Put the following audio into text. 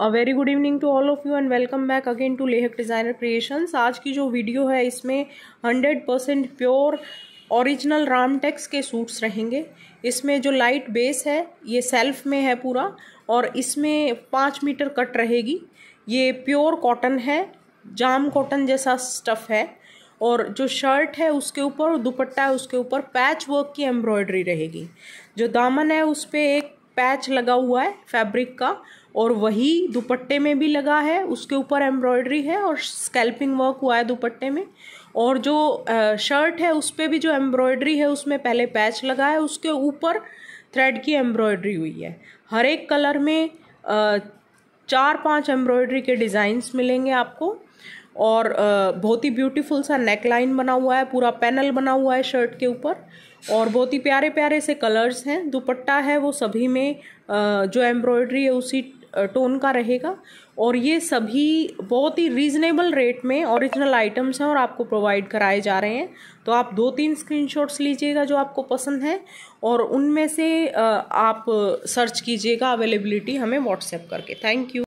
a very good evening to all of you and welcome back again to Lehak designer creations आज की जो video है इसमें hundred percent pure original Ramtex के suits रहेंगे इसमें जो लाइट बेस है ये सेल्फ में है पूरा और इसमें पाँच मीटर कट रहेगी ये प्योर कॉटन है जाम कॉटन जैसा स्टफ़ है और जो शर्ट है उसके ऊपर दुपट्टा है उसके ऊपर पैच वर्क की एम्ब्रॉयडरी रहेगी जो दामन है उस पर एक पैच लगा हुआ है फैब्रिक का और वही दुपट्टे में भी लगा है उसके ऊपर एम्ब्रॉयडरी है और स्कैल्पिंग वर्क हुआ है दुपट्टे में और जो शर्ट है उस पर भी जो एम्ब्रॉयडरी है उसमें पहले पैच लगा है उसके ऊपर थ्रेड की एम्ब्रॉयडरी हुई है हर एक कलर में चार पांच एम्ब्रॉयडरी के डिज़ाइंस मिलेंगे आपको और बहुत ही ब्यूटीफुल सा नेक लाइन बना हुआ है पूरा पैनल बना हुआ है शर्ट के ऊपर और बहुत ही प्यारे प्यारे से कलर्स हैं दुपट्टा है वो सभी में जो एम्ब्रॉयडरी है उसी टोन का रहेगा और ये सभी बहुत ही रीजनेबल रेट में ओरिजिनल आइटम्स हैं और आपको प्रोवाइड कराए जा रहे हैं तो आप दो तीन स्क्रीनशॉट्स लीजिएगा जो आपको पसंद है और उनमें से आप सर्च कीजिएगा अवेलेबिलिटी हमें व्हाट्सएप करके थैंक यू